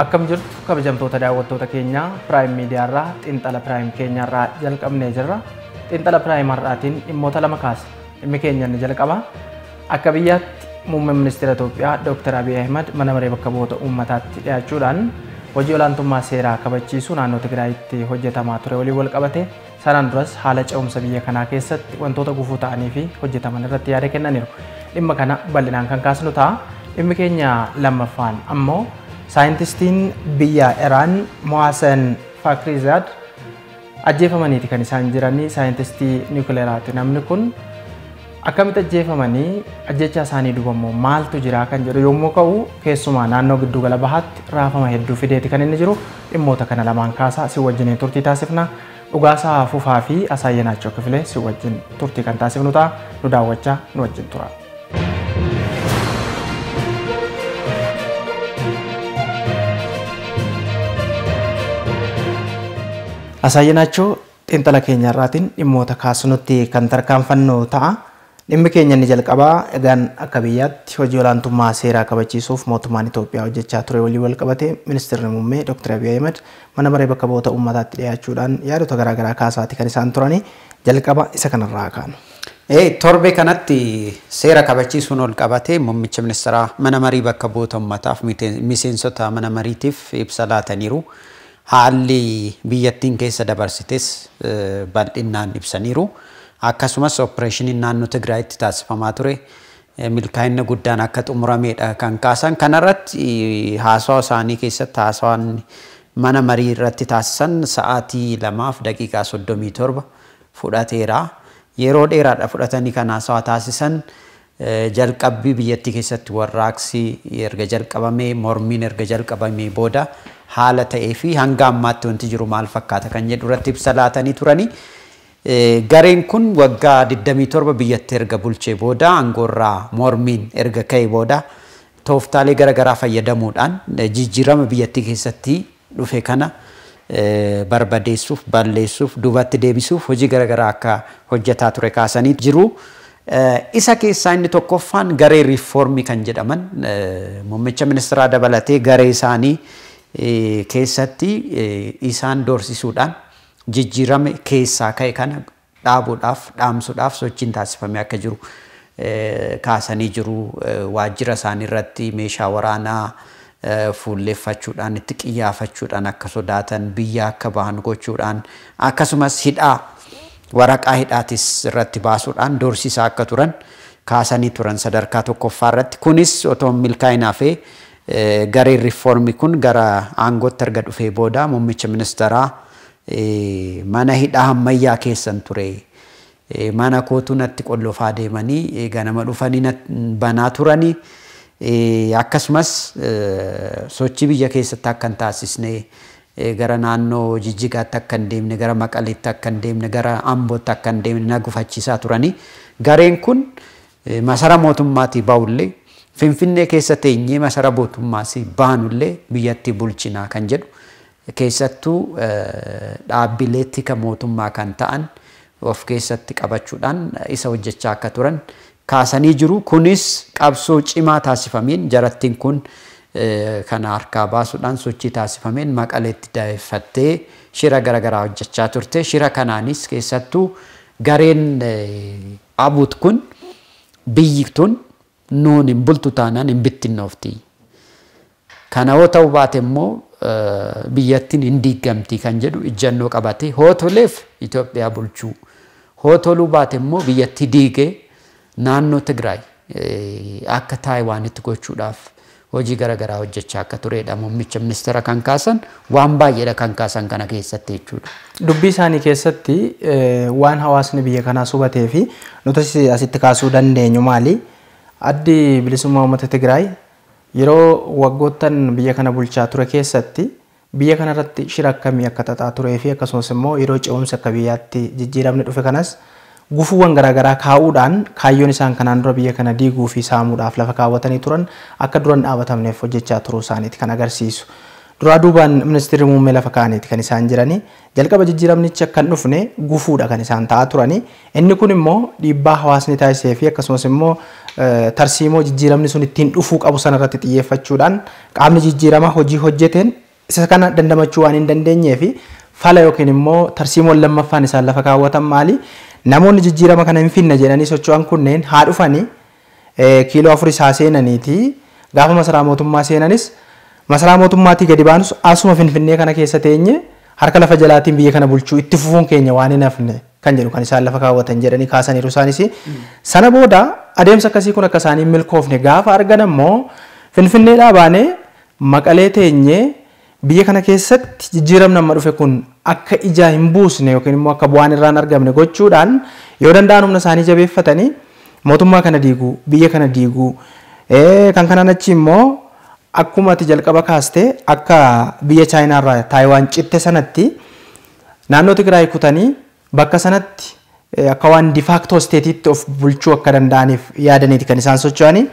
Akkam jirtu kabajamtoota daawwattoota keenyaa Piraayim Miidiyaarraa xiinxala Piraayim keenyaarraa jalqabnee jirra. Xiinxala Piraayimarraatiin dhimmoota lama kaase. Dhimmi keenya inni jalqaba. Akka biyyaatti muummee ministeera Itoophiyaa Dr. Abiy Ahmad mana maree bakka bu'oota uummataatti dhiyaachuudhaan hojii olaantummaa seeraa kabachiisuu naannoo Tigraayitti hojjetamaa ture walii wal qabate sanaan duras haala ce'umsa biyya kanaa keessatti wantoota gufuu ta'anii fi hojjetaman irratti yaada kennaniiru. Dhimma kana bal'inaan kan kaasnu ta'a. Dhimmi keenya lammaffaan ammoo Saayintistiin biyya eraan Mohasen Fakrizaad ajjeefamaniiti kan isaan jiranii saayintistii nukleeraati Namni kun akkamitti ajjeefamanii ajjecha isaanii dubamoo maaltu jiraa kan jedhu yommuu ka'u keessumaa naannoo giddugala bahaatti raafama hedduu fideeti kan inni jiru dhimmoota kana lamaan kaasaa si wajjiniin turtii taasifnaa dhugaasa Fufaa fi Asaayyanaa Chokkifilee si wajjin turtii kan taasifnu ta'a. Nu daawwachaa nu wajjin turaa. አሳየናቸው። xiinxala ኬኛ irraatiin dhimmoota kaasunutti kan tarkaanfannoo ta'a. Dhimmi keenya inni jalqabaa egaan akka biyyaatti hojii olaantummaa seeraa kabachiisuuf mootummaan Itoophiyaa hojjechaa ture walii wal qabate ministeerri muummee Dr. Abiy Ahmed mana maree bakka boota uummataatti dhiyaachuudhaan yaadota garaagaraa kaasaati kan isaan turani jalqaba isa kanarraa kaanu. Torbe kanatti seera kabachiisuun ol qabatee muummicha ministeeraa mana marii bakka boota uummataaf miseensota mana mariitiif ibsa laataniiru. haalli biyyattiin keessa dabarsites bal'innaan ibsaniiru. Akkasumas oopereeshiniin naannoo Tigraayitti taasifamaa ture milkaa'ina guddaan akka xumurameedha kan kaasan. Kanarratti haasawaa isaanii keessatti haasawaan mana marii irratti taasisan sa'aatii lamaaf daqiiqaa soddomii torba fudhateera. Yeroo dheeraadha fudhatanii kan haasawaa taasisan. jalqabbii biyyattii keessatti warraaqsi erga jalqabamee mormiin erga jalqabamee booda haala ta'ee fi hanga ammaatti wanti jiru maal fakkaata kan jedhu irratti ibsa laatanii turani. E, gareen kun waggaa 27 biyyatti erga bulchee booda angoorraa mormiin erga ka'e booda tooftaalee garaagaraa fayyadamuudhaan e, jijjiirama biyyattii keessatti dhufe kana e, barbadeessuuf balleessuuf duubatti deebisuuf hojii garaagaraa akka hojjataa ture kaasanii jiru. Isa keessaa inni tokkoffaan garee riiformii kan jedhaman muummicha ministeeraa dabalatee garee isaanii keessatti isaan doorsisuudhaan jijjiirame keessaa ka'e kana dhaabuudhaaf, dhaamsuudhaaf sochiin taasifamee akka jiru kaasanii jiru. Waajjira isaanii irratti meeshaa waraanaa fuulleeffachuudhaan, itti qiyyaafachuudhaan akka sodaatan, biyya akka bahan gochuudhaan akkasumas hidhaa waraqaa hidhaatis irratti baasuudhaan doorsisaa akka turan kaasanii turan sadarkaa tokkoffaa irratti. Kunis otoo milkaa'in hafee gareen riiformii kun gara aangootti erga dhufee booda muummicha ministeeraa mana hidhaa ammayyaa keessan ture mana kootuu natti qollofaa deemanii ganama dhufanii banaa turanii akkasumas sochii biyya keessatti akka hin taasisnee gara naannoo jijjigaatti akka hin deemne, gara maqaliitti akka hin deemne, gara ambootti akka hin deemne na turanii gareen kun masara mootummaatii baa'ullee finfinnee keessa teenyee masara mootummaas baanullee biyyatti bulchinaa kan jedhu keessattuu dhaabbilee tika mootummaa kan ta'an of keessatti qabachuudhaan isa hojjechaa akka turan kaasanii jiru. Kunis qabsoo cimaa taasifameen jarattiin kun. kana harkaa baasuudhaan sochii taasifameen maqaleetti daa'effattee shira garaagaraa hojjechaa turte. Shira kanaanis keessattuu gareen abut kun biyyi tun nuun hin bultu taanaan hin bittinnoofti. Kana yoo ta'u baate immoo biyyattiin hin diigamti kan jedhu ijjannoo qabate hootoleef Itoophiyaa bulchuu. Hootoluu baate immoo biyyatti diigee naannoo Tigraay akka Taayiwaanitti gochuudhaaf hojii gara garaa hojjechaa akka turedha muummicha ministeera kan kaasan waan baay'eedha kan kaasan kana keessatti jechuudha. Dubbii isaanii keessatti e, waan hawaasni biyya kanaa hubatee fi nuti asitti kaasuu dandeenyu maali? Addi bilisummaa uummata Tigraay yeroo waggoottan biyya kana bulchaa ture keessatti biyya kanarratti shira akkamii akka xaxaa turee fi akkasumas immoo yeroo ce'umsa akka biyyaatti jijjiiramni dhufe kanas gufuuwwan garaagaraa kaa'uudhaan kaayyoon isaan kanaan dura biyya kana diiguu fi saamuudhaaf lafa kaawwatanii turan akka hojjechaa turuu isaaniiti kan agarsiisu. Duraa duubaan ministeerri muummee lafa kan isaan Jalqaba gufuudha kan isaan ta'aa turani. Inni kun immoo dhiibbaa hawaasni taasisee fi akkasumas immoo e, tarsiimoo jijjiiramni sun ittiin dhufuu qabu sanarratti xiyyeeffachuudhaan qaamni jijjiirama hojii hojjeteen isa kana dandamachuu waan hin dandeenyee fi fala lammaffaan isaan lafa namoonni jijjiirama kana hin finna jedhanii socho'an kunneen haa dhufanii kiiloo afur isaa seenaniiti. Gaafa masaraa mootummaa seenanis masaraa mootummaatii gadi baanus asuma finfinnee kana keessa teenye harka lafa jalaatiin biyya kana bulchuu itti fufuun keenya waan hin hafne kan jedhu kan isaan lafa kaawwatan jedhanii kaasaniiru isaanisii Sana booda adeemsa akkasii kun akka isaanii milkoofne gaafa argan ammoo finfinneedhaa baanee maqalee teenyee biyya kana keessatti jijjiiram nama dhufe kun akka ijaa hin buusne yookiin immoo akka bu'aan irraan argamne gochuudhaan yoo danda'an humna isaanii jabeeffatanii mootummaa kana diiguu biyya kana diiguu kan kanaan achi immoo akkuma ati jalqaba kaastee akka biyya chaayinaarraa taayiwaan citte sanatti naannoo Tigraay kutanii bakka sanatti akka waan difaaktoo isteetiitti of bulchuu akka danda'aniif yaadaniiti kan isaan socho'anii.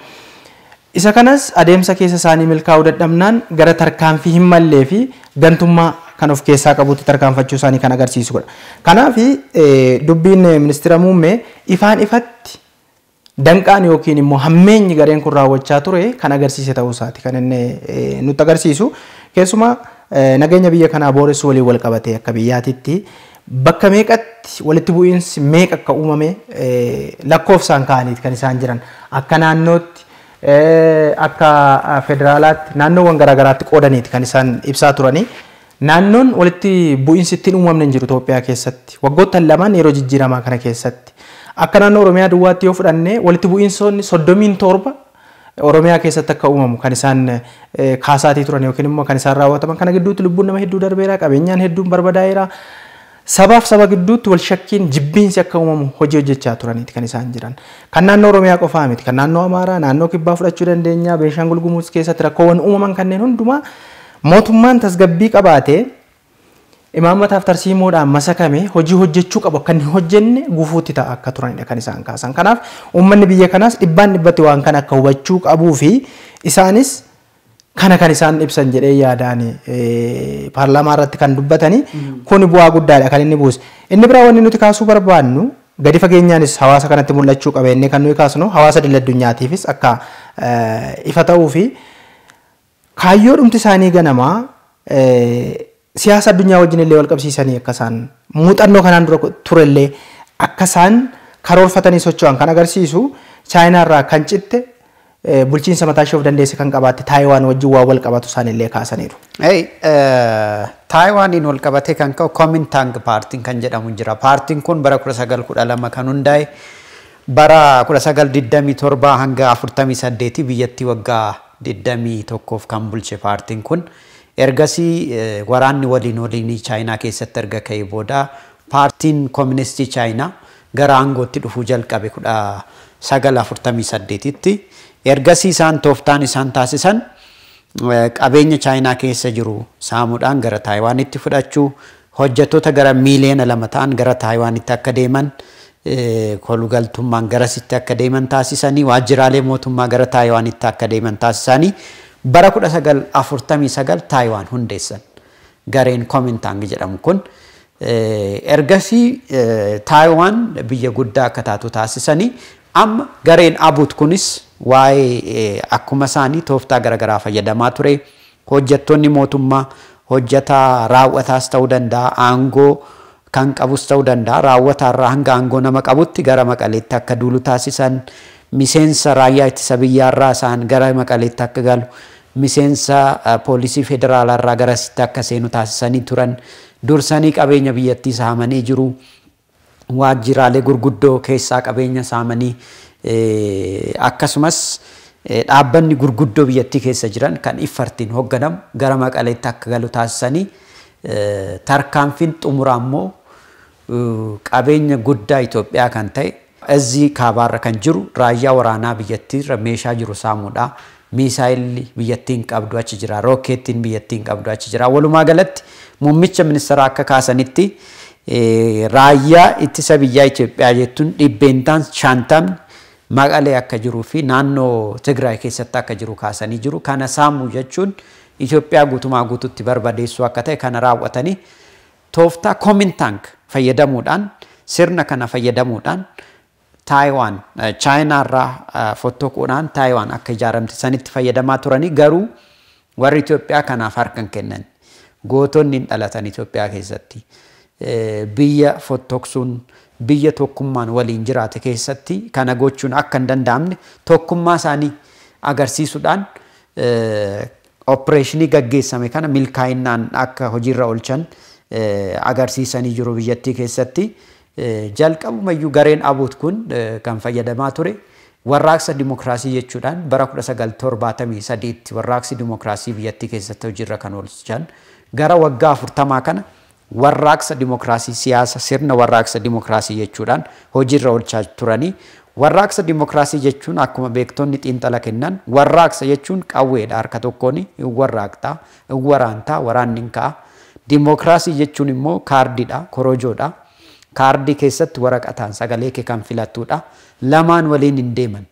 Isa kanas adeemsa keessa isaanii milkaa'uu dadhabnaan gara tarkaanfii hin mallee fi gantummaa kan of keessaa qabutti tarkaanfachuu isaanii kan agarsiisudha. dubbiin ministeera muummee ifaan ifatti danqaan yookiin immoo hammeenyi gareen kun raawwachaa ture kan agarsiise ta'uu kan inni nutti agarsiisu. Keessumaa nageenya biyya kanaa booressuu waliin wal qabatee akka biyyaatitti bakka meeqatti walitti bu'iinsi meeqa akka uumame lakkoofsaan ka'aniit kan isaan jiran akka naannootti Eh, akka ah, federaalaatti naannoowwan garaagaraatti qoodaniiti kan isaan ibsaa turanii. Naannoon walitti bu'iinsi ittiin uumamne hin jiru Itoophiyaa keessatti. Waggoottan lamaan yeroo jijjiiramaa kana keessatti. Akka naannoo Oromiyaa Duwwaatti yoo fudhanne walitti bu'iinsoonni soddomiin torba Oromiyaa keessatti akka uumamu kan isaan eh, kaasaatii turan yookiin immoo kan isaan raawwataman kana gidduutti lubbuun nama darbeera qabeenyaan hedduun barbadaa'eera sabaaf saba gidduutti wal shakkiin jibbiinsi akka uumamu hojii hojjechaa turaniiti kan isaan jiran. Kan naannoo Oromiyaa qofaa miti, kan naannoo Amaaraa, naannoo Kibbaa fudhachuu dandeenya, Beenshaangul Gumuuz keessatti rakkoowwan uumaman kanneen hundumaa mootummaan tasgabbii qabaatee imaammataaf tarsiimuudhaan masakame hojii hojjechuu qabu akka hin hojjenne gufuutti ta'a akka turanidha kan isaan kaasan. Kanaaf uummanni biyya kanaas dhibbaan dhibbatti waan kana akka hubachuu qabuu fi isaanis kana kan isaan ibsan jedhee yaadaan paarlaamaa irratti kan dubbatani kun bu'aa guddaadha kan inni buuse. Inni biraa wanni nuti kaasuu barbaadnu gadi fageenyaanis hawaasa kanatti mul'achuu qaba inni kan nuyi kaasnu hawaasa daldala addunyaatiifis akka ifa ta'uu fi kaayyoo dhumti isaanii ganamaa siyaasa addunyaa wajjin illee wal qabsiisanii akka isaan muuxannoo kanaan dura turellee akka isaan karoorfatanii socho'an kan agarsiisu chaayinaa kan citte bulchiinsa mataa ishee of dandeesse kan qabaatte Taayiwaan wajjin waa wal qabatu isaan illee kaasaniiru. Taayiwaaniin wal qabatee kan ka'u Komintang paartiin kan jedhamu jira. Paartiin kun bara kudha kudha sagal lama kan hundaa'e bara kudha sagal diddamii torbaa hanga afurtamii saddeetii biyyattii waggaa diddamii tokkoof kan bulche paartiin kun. Ergasii waraanni waliin waliin Chaayinaa keessatti erga ka'ee booda paartiin Kooministii Chaayinaa gara aangootti dhufuu jalqabe kudha sagal afurtamii saddeetitti. ergasii isaan tooftaan isaan taasisan qabeenya chaayinaa keessa jiru saamuudhaan gara taayiwaanitti fudhachuu hojjettoota gara miiliyoona lama ta'an gara taayiwaanitti akka deeman kolugaltummaan garasitti akka deeman taasisanii waajjiraalee mootummaa gara taayiwaanitti akka deeman taasisanii bara 1949 taayiwaan hundeessan gareen koomintang jedhamu kun ergasii taayiwaan biyya guddaa akka taatu taasisanii amma gareen abuut kunis waa'ee akkuma isaanii tooftaa garaagaraa fayyadamaa ture. Hojjettoonni mootummaa hojjetaa raawwataas ta'uu danda'a aangoo kan qabus ta'uu danda'a raawwataarraa hanga aangoo nama qabutti gara maqaleetti akka duulu taasisan miseensa raayyaa ittisa biyyaarraa isaan gara maqaleetti akka galu miseensa poolisii federaalaarraa sitti akka seenu taasisanii turan dursanii qabeenya biyyattii saamanii jiru waajjiraalee gurguddoo keessaa qabeenya saamanii. akkasumas dhaabbanni gurguddoo biyyattii keessa jiran kan iffartiin hoogganamu gara maqaleetti akka galu taasisanii tarkaanfiin xumuraa immoo qabeenya guddaa Itoophiyaa kan ta'e እዚህ ካባረ ከንጅሩ ራያ ወራና ብየቲ ሜሻ ጅሩ ሳሙዳ ሚሳይል ብየቲን ቀብዷች ጅራ ሮኬቲን ብየቲን ቀብዷች ጅራ ወሉማ ገለቲ ሙምቸ ሚኒስትራ አከ ካሰኒቲ ራያ ኢትሰ ብያ ኢትዮጵያ ጀቱን ዲቤንታን ሻንታም Maqalee akka jiruu fi naannoo Tigraay keessatti akka jiru kaasanii jiru. Kana saamuu jechuun Itoophiyaa guutumaa guututti barbadeessuu akka ta'e kana raawwatanii tooftaa koomintaank fayyadamuudhaan sirna kana fayyadamuudhaan Taayiwaan Chaayinaarraa fottoquudhaan Taayiwaan akka ijaaramte sanitti fayyadamaa turanii garuu warri Itoophiyaa kanaaf harkan kennan gootonni hin dhalatan Itoophiyaa keessatti biyya fottoqsuun. biyya tokkummaan waliin jiraate keessatti kana gochuun akka hin danda'amne tokkummaa isaanii agarsiisuudhaan oopereeshinii gaggeessame kana milkaa'innaan akka hojiirra oolchan agarsiisanii jiru biyyattii keessatti. Jalqabumayyuu gareen abuut kun kan fayyadamaa ture warraaqsa dimokiraasii jechuudhaan bara 1973 warraaqsi dimokiraasii biyyattii keessatti hojiirra kan oolchan gara waggaa afurtamaa kana warraaqsa dimokiraasii siyaasa sirna warraaqsa dimokiraasii jechuudhaan hojiirra oolchaa turanii warraaqsa dimokiraasii jechuun akkuma beektonni xiinxala kennan warraaqsa jechuun qawweedha harka tokkoon hin warraaqtaa hin waraantaa waraanni hin ka'a. Dimokiraasii jechuun immoo kaardiidha korojoodha kaardii keessatti waraqataan sagalee kee kan filattuudha. lamaan waliin hin deeman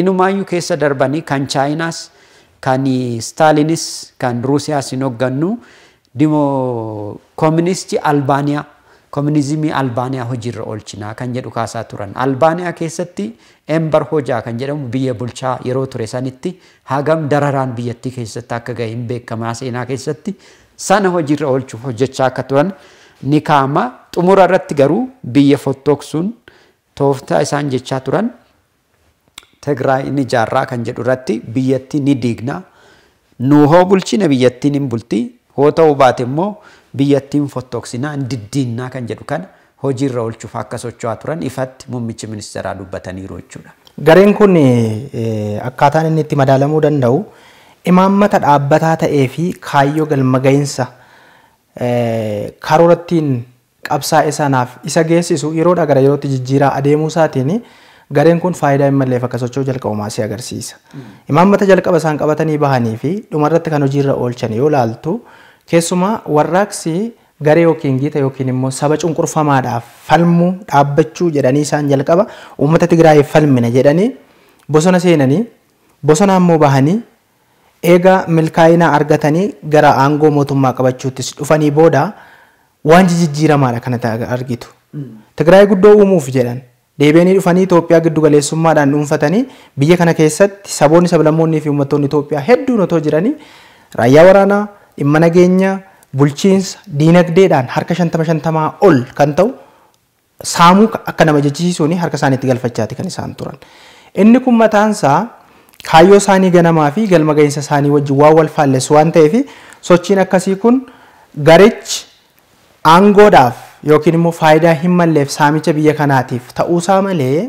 inumaayyuu keessa darbanii kan chaayinaas kan staalinis kan ruusiyaas hin hooggannu dimoo kooministii Albaaniyaa koominizimii Albaaniyaa hojiirra oolchinaa kan jedhu kaasaa turan. Albaaniyaa keessatti Embar Hojaa kan jedhamu biyya bulchaa yeroo ture sanitti hagam dararaan biyyattii keessatti akka gahe hin beekamaa seenaa keessatti sana hojiirra oolchuuf hojjechaa akka turan ni kaama. Xumura irratti garuu biyya fottoksuun tooftaa isaan jechaa turan Tigraay ni jaarraa kan jedhu irratti biyyattii ni diignaa. Nuuhoo bulchina biyyattiin hin bulti. Hoo ta'uu baate immoo biyyattiin fottoksinaa diddiinnaa kan jedhu kana hojiirra oolchuuf akka socho'aa turan ifatti muummichi ministeeraa dubbataniiru jechuudha. Gareen kun akkaataan inni itti madaalamuu danda'u imaammata dhaabbataa ta'ee fi kaayyoo galma ga'iinsa karoorattiin qabsaa'e sanaaf isa geessisu yeroodha gara yerootti jijjiiraa adeemuu isaatiin gareen kun faayidaa hin malleef akka socho'u jalqabumaa si agarsiisa. Imaammata jalqaba isaan qabatanii bahanii fi dhumarratti kan hojiirra oolchan yoo laaltu. Keessumaa warraaqsi garee yookiin giita yookiin immoo saba cunqurfamaadhaaf falmuu dhaabbachuu jedhanii isaan jalqaba uummata Tigraayif falmina jedhanii bosona seenanii bosona ammoo bahanii eega milkaa'inaa argatanii gara aangoo mootummaa qabachuuttis dhufanii booda waan jijjiiramaadha kan argitu. Hmm. Tigraay guddoo uumuuf jedhan deebi'anii dhufanii Itoophiyaa giddu galeessummaadhaan dhuunfatanii biyya kana keessatti saboonni sablammoonnii fi uummattoonni Itoophiyaa hedduun otoo jiranii raayyaa waraanaa dhimma nageenya bulchiinsa diinagdeedhaan harka shantama shantamaa ol kan ta'u saamuu akka nama jechisiisuun harka isaaniitti galfachaati kan isaan turan. Inni kun mataansaa kaayyoo isaanii ganamaa fi galma gahinsa isaanii wajjin waan wal faallessu waan ta'eef sochiin akkasii kun garichi aangoodhaaf yookiin immoo faayidaa hin malleef saamicha biyya kanaatiif ta'uusaa malee.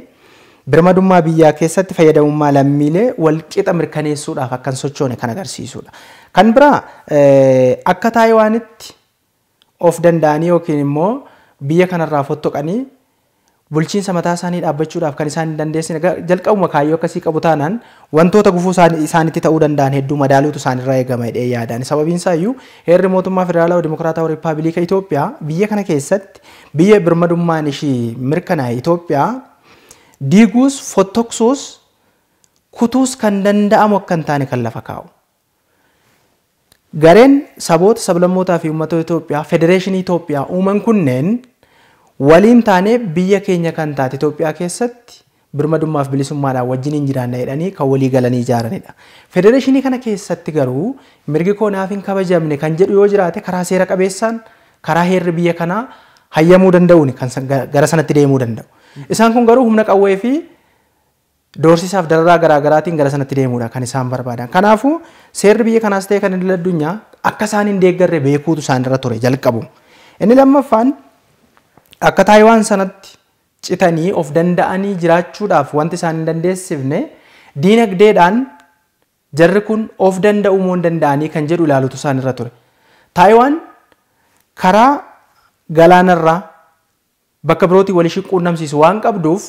birmadummaa biyyaa keessatti fayyadamummaa lammiilee qixa mirkaneessuudhaaf akkan sochoone kan agarsiisudha. Kan biraa eh, akka Taayiwaanitti of danda'anii yookiin immoo biyya kana irraa fottoqanii bulchiinsa mataa isaanii dhaabbachuudhaaf kan isaan hin dandeessine jalqabuma kaayyoo akkasii qabu taanaan wantoota gufuu isaanitti ta'uu danda'an hedduu madaaluutu isaanirraa eegamadhee yaadaan. Sababiinsaa isaayyuu heerri mootummaa federaalawaa dimokiraatawaa rippaabiliika Itoophiyaa biyya kana keessatti biyya birmadummaan ishii mirkanaa'e Itoophiyaa diiguus, fottoksuus, kutuus kan danda'amu akka hin taane kan lafa kaa'u. Gareen saboota sablammootaa fi uummata Itoophiyaa federeeshinii Itoophiyaa uuman kunneen waliin taanee biyya keenya kan taate Itoophiyaa keessatti birmadummaaf bilisummaadhaan wajjin hin jiraanna jedhanii kan walii galanii ijaaranidha. Federeeshinii kana keessatti garuu mirgi koo naaf hin kabajamne kan jedhu yoo jiraate karaa seera qabeessaan karaa heerri biyya kanaa hayyamuu danda'uun kan gara sanatti deemuu danda'u. Isaan kun garuu humna qawwee fi doorsisaaf dararaa garaa garaatiin gara sanatti deemuudha kan isaan barbaadan. Kanaafuu seerri biyya kanaas ta'e kan inni addunyaa akka isaan hin deeggarre beekuutu isaanirra ture jalqabu. Inni lammaffaan akka Taayiwaan sanatti citanii of danda'anii jiraachuudhaaf wanti isaan hin dandeessifne diinagdeedhaan jarri kun of danda'u moo hin danda'anii kan jedhu isaan irra ture. Taayiwaan karaa galaanarraa bakka nam walii quunnamsiisu waan qabduuf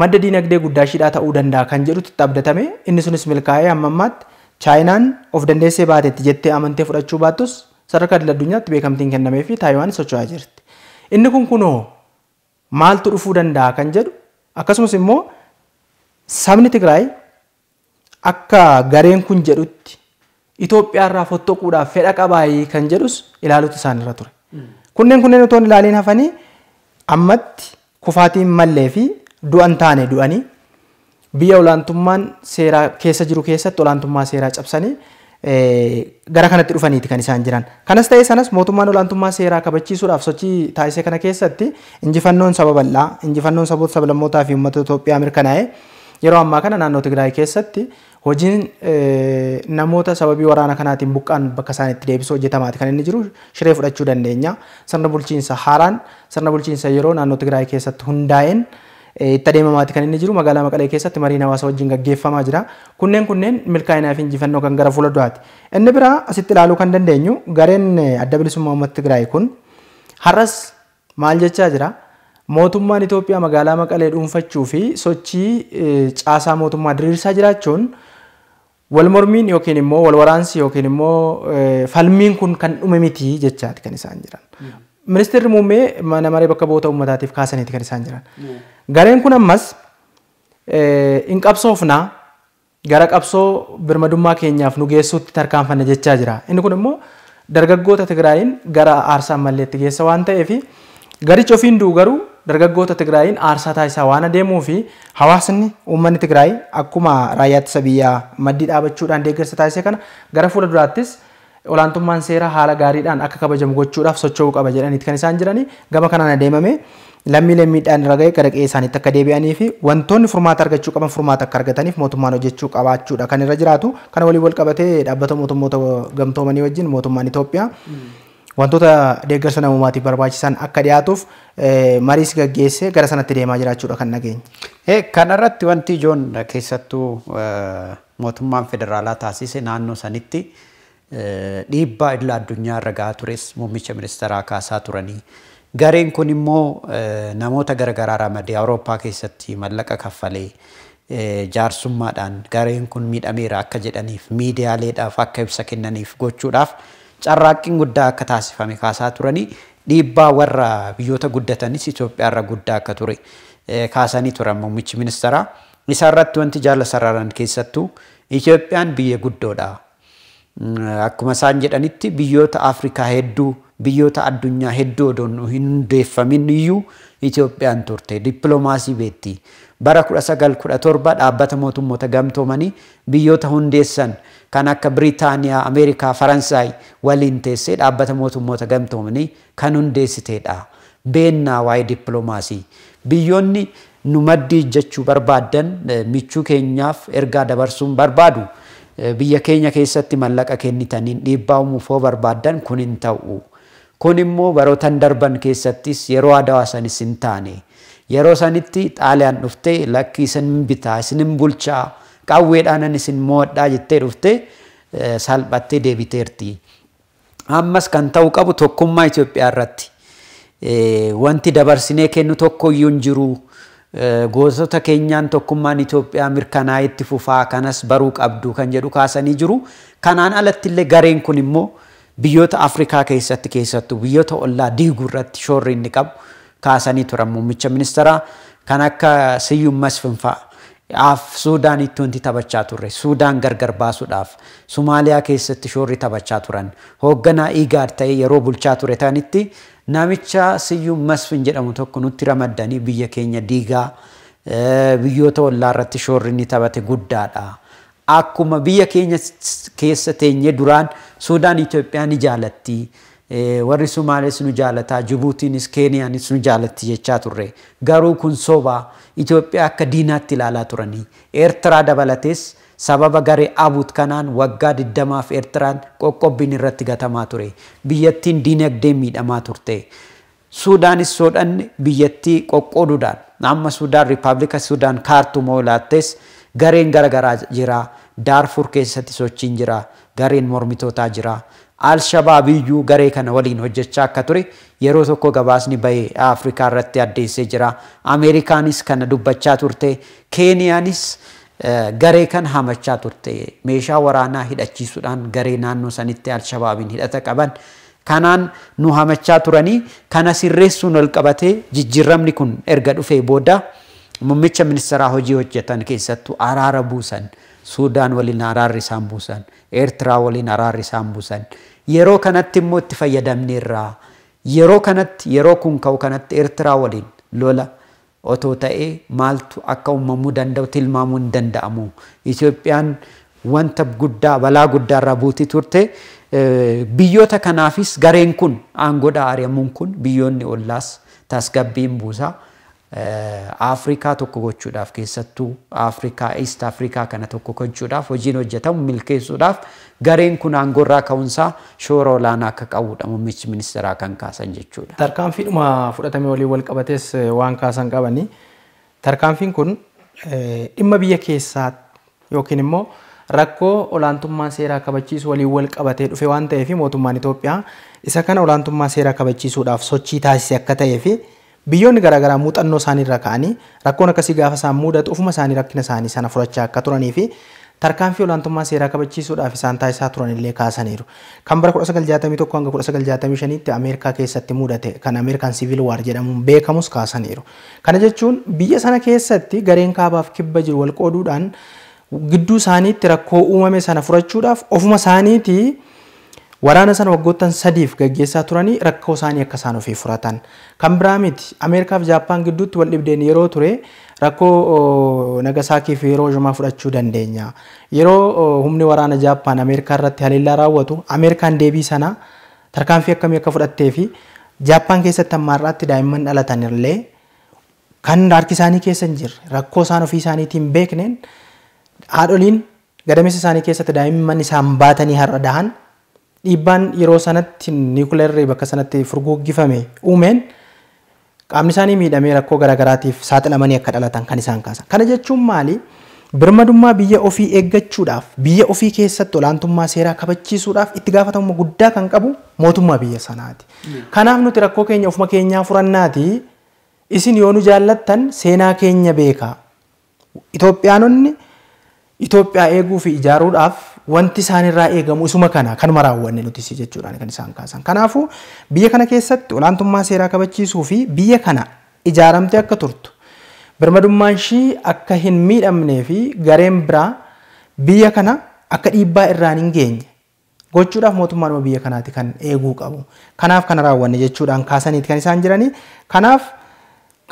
madda dinagdee guddaashiidhaa ta'uu danda'a kan jedhutu itti abdatame inni sunis milkaa'ee hamma ammaatti chaayinaan of dandeessee baatetti jettee amantee fudhachuu baattus sadarkaa addunyaatti beekamtiin kennamee fi taayiwaan socho'aa jirti. Inni kun kunoo maaltu dhufuu danda'a kan jedhu akkasumas immoo sabni Tigraay akka gareen kun jedhutti Itoophiyaarraa fottoquudhaaf fedha qabaayii kan jedhus ilaaluutu san ture. Hmm. Kunneen kunneen utoon ilaaliin hafanii ammatti kufaatiin mallee fi du'an taane du'anii biyya olaantummaan seeraa keessa jiru keessatti olaantummaa seeraa cabsanii gara kanatti dhufaniiti kan isaan jiran. Kanas ta'ee sanas mootummaan olaantummaa seeraa kabachiisuudhaaf sochii taasisee kana keessatti injifannoon saba bal'aa, injifannoon saboota sablammootaa fi uummata Itoophiyaa mirkanaa'ee yeroo ammaa kana naannoo Tigraay keessatti Hojiin eh, namoota sababii waraana kanaatiin buqqaan bakka isaan itti deebisuu hojjetamaati kan inni jiru shiree fudhachuu dandeenya. Sirna bulchiinsa haaraan sirna bulchiinsa yeroo naannoo Tigraay keessatti hundaa'een eh, itti adeemamaati kan inni jiru magaalaa Maqalee keessatti mariin hawaasa wajjin gaggeeffamaa jira. Kunneen kunneen milkaa'inaa fi injifannoo kan gara fuula duraati. Inni biraa asitti ilaaluu kan dandeenyu gareen eh, adda bilisummaa uummata Tigraay kun har'as maal jechaa jira? Mootummaan Itoophiyaa magaalaa Maqalee dhuunfachuu fi sochii caasaa mootummaa diriirsaa wal mormiin yookiin immoo wal waraansi yookiin immoo falmiin kun kan dhume miti jechaati kan isaan jiran. Ministeerri muummee mana maree bakka bu'oota uummataatiif kaasaniiti kan isaan jiran. Gareen kun ammas hin qabsoofnaa gara qabsoo birmadummaa keenyaaf nu geessuutti tarkaanfanna jechaa jira. Inni kun immoo dargaggoota Tigraayiin gara aarsaa malleetti geessa waan ta'eef gadi ofiin duu garuu dargaggoota Tigraayiin aarsaa taasisaa waan adeemuu fi hawaasni uummanni Tigraayi akkuma raayyaa ittisa biyyaa maddii dhaabbachuudhaan deeggarsa taasise kana gara fuula duraattis olaantummaan seeraa haala gaariidhaan akka kabajamu gochuudhaaf socho'uu qaba jedhaniiti kan isaan jiranii gama kanaan adeemame lammii lammiidhaan irra ga'ee gara qe'ee isaaniitti akka deebi'anii fi wantoonni furmaata argachuu qaban furmaata akka argataniif mootummaan hojjechuu qabaachuudha kan irra jiraatu kana waliin wal qabatee dhaabbata mootummoota gamtoomanii wajjin mootummaan Itoophiyaa wantoota deeggarsa namummaatiif barbaachisan akka dhiyaatuuf eh, mariis gaggeesse gara sanatti deemaa jiraachuudha kan nageenya. Kanarratti wanti ijoon keessattuu eh, mootummaan federaalaa taasise naannoo sanitti eh, dhiibbaa illa addunyaa irra gahaa tures muummicha ministeeraa kaasaa turanii. Gareen kun immoo namoota garaagaraa ramadee Awurooppaa keessatti mallaqa kaffalee jaarsummaadhaan gareen kun akka jedhaniif miidiyaaleedhaaf akka ibsa kennaniif gochuudhaaf carraaqiin guddaa akka taasifame kaasaa turanii dhiibbaa warra biyyoota guddatanis Itoophiyaarra guddaa akka ture eh, kaasanii turan muummichi ministeeraa. Isarratti wanti jaala sararaan keessattuu Itoophiyaan biyya guddoodha. Mm, akkuma isaan jedhanitti biyyoota Afrikaa hedduu biyyoota addunyaa hedduu odoo hin hundeeffamin iyyuu Itoophiyaan turte dippiloomaasii beetti. Bara 1917 dhaabbata mootummoota gamtoomanii biyyoota hundeessan kan akka biritaaniyaa Ameerikaa, Faransaay waliin teessee dhaabbata mootummoota gamtoomni kan hundeessitedha. Beennaa waa'ee dippiloomaasii. Biyyoonni nu maddii jechuu barbaadan eh, michuu keenyaaf ergaa dabarsuun barbaadu eh, biyya keenya keessatti mallaqa kennitaniin dhiibbaa uumuuf hoo barbaadan kunin hin ta'u. Kun immoo barootan darban keessattis yeroo adawaa sanis hin taane. Yeroo sanitti xaaliyaan dhuftee lakkii isin bitaa isin bulchaa qawweedhaan isin mo'adhaa jettee dhufte eh, salphattee deebiteerti. Ammas kan ta'u qabu tokkummaa Itoophiyaa irratti eh, wanti dabarsinee kennu tokko iyyuu hin jiru. Eh, Goosota keenyaan tokkummaa Itoophiyaa mirkanaa itti fufaa kanas baruu qabdu kan jedhu kaasanii jiru. Kanaan alatti illee gareen kun immoo biyyoota Afrikaa keessatti keessattu biyyoota ollaa diiguu irratti shoorri inni qabu kaasanii turan muummicha ministeeraa kan akka Siyyuum Masfin Af Suudaan itti wanti taphachaa turre. Suudaan gargar baasuudhaaf Somaaliyaa keessatti shoorri taphachaa turan. Hoogganaa Igaad ta'ee yeroo bulchaa ture ta'anitti namicha Siyyuum Masfin jedhamu tokko nutti ramaddanii biyya keenya diigaa biyyoota ollaa irratti shoorri ni taphate guddaadha. Akkuma biyya keenya keessa teenye duraan Suudaan Itoophiyaan ni jaallatti. warri Sumaalees nu jaalata Jibuutiinis, Keeniyaanis nu jaalatti jechaa turre. Garuu kun sobaa Itoophiyaa akka diinaatti ilaalaa turanii. Eertiraa dabalatees sababa garee abuut kanaan waggaa diddamaaf Eertiraan qoqqobbiin irratti gatamaa ture. Biyyattiin diinagdee miidhamaa turte. Suudaanis soodhan biyyattii qoqqooduudhaan amma Suudaan Rippaabilika Suudaan kaartumaa olaattees gareen garagaraa jira. Daarfur keessatti sochiin jira. Gareen mormitootaa jira. Alshabaabiyyuu garee kana waliin hojjechaa akka ture yeroo tokko gabaasni bahee Afrikaa irratti addeessee jira. Ameerikaanis kana dubbachaa turte. Keeniyaanis eh, garee kana hamachaa turte. Meeshaa waraanaa hidhachiisuudhaan garee naannoo sanitti al-shabaabiin hidhata qaban. Kanaan nu hamachaa turanii kana sirreessuun ol qabatee jijjiiramni kun erga dhufee booda muummicha ministiraa hojii hojjetan keessattu araara buusan. Suudaan waliin araarrisaan buusan, Eertiraa waliin araarrisaan buusan. Yeroo kanatti immoo itti fayyadamneerraa. Yeroo kanatti yeroo kun ka'u kanatti Eertiraa waliin lola otoo ta'ee maaltu akka uumamuu danda'u tilmaamuu hin danda'amu. Itoophiyaan wanta guddaa balaa guddaa irraa buutii turte biyyoota kanaafis gareen kun aangoodhaa ari'amuun kun biyyoonni ollaas tasgabbiin buusaa. Eh, Afrikaa tokko gochuudhaaf keessattuu Afrikaa East Afrikaa kana tokko gochuudhaaf hojiin hojjetamu milkeessuudhaaf gareen kun aangorraa ka'uunsaa shoora olaanaa akka qabudha muummichi ministeeraa kan kaasan jechuudha. Tarkaanfiidhuma fudhatamee waliin wal qabatees eh, waan kaasan qabani. Tarkaanfiin kun eh, dhimma biyya keessaa yookiin immoo rakkoo olaantummaa seeraa kabachiisu waliin wal qabatee dhufe waan ta'eef mootummaan Itoophiyaa isa kana olaantummaa seeraa kabachiisuudhaaf sochii taasise akka ta'eefi biyyoonni garaagaraa muuxannoo isaanii irra ka'anii rakkoon akkasii gaafa isaan mudatu ofuma isaanii rakkina isaanii sana furachaa akka turanii fi tarkaanfii olaantummaa seeraa kabachiisuudhaaf isaan taasisaa turan illee kaasaniiru. Kan bara 1961 hanga 1965tti Ameerikaa keessatti mudate kan Ameerikaan Civil War jedhamuun beekamus kaasaniiru. Kana jechuun biyya sana keessatti gareen kaabaaf kibba jiru wal qooduudhaan gidduu isaaniitti rakkoo uumame sana furachuudhaaf ofuma isaaniitii Waraana sana waggoottan sadiif gaggeessaa turanii rakkoo isaanii akka isaan ofii furatan. Kan biraa miti Ameerikaaf Jaappaan gidduutti wal dhibdeen yeroo ture rakkoo oh, Nagasaakii fi yeroo Hirooshima fudhachuu dandeenya. Yeroo oh, humni waraana Jaappaan Ameerikaa irratti haleellaa raawwatu Ameerikaan deebii sanaa tarkaanfii akkamii akka fudhattee fi Jaappaan keessatti amma har'aatti daa'imman dhalatan kan harki isaanii keessa jirre rakkoo isaan ofii isaaniitiin beekneen haadholiin gadamisa isaanii keessatti daa'imman isaan baatanii har'a dahan dhiibbaan yeroo sanatti niikuleerri bakka sanatti furguggifame uumeen qaamni isaanii miidhamee rakkoo garaa garaagaraatiif saaxilamanii akka dhalatan kan isaan kaasan. Kana jechuun maali? Birmadummaa biyya ofii eeggachuudhaaf biyya ofii keessatti olaantummaa seeraa kabachiisuudhaaf itti gaafatamummaa guddaa kan qabu mootummaa biyya sanaati. Kanaaf nuti rakkoo keenya ofuma keenyaa furannaati isin yoo nu jaallattan seenaa keenya beekaa. Itoophiyaanonni Itoophiyaa eeguu fi ijaaruudhaaf wanti irraa eegamu isuma kana kanuma raawwanne nutis jechuudhaan kan isaan kaasan. Kanaafuu biyya kana keessatti olaantummaa seeraa kabachiisuu fi biyya kana ijaaramtee akka turtu birmadummaan ishii akka hin miidhamnee fi gareen biraa biyya kana akka dhiibbaa irraan hin geenye gochuudhaaf mootummaan biyya kanaati kan eeguu qabu. Kanaaf kana raawwanne jechuudhaan kaasaniiti kan isaan jiranii. Kanaaf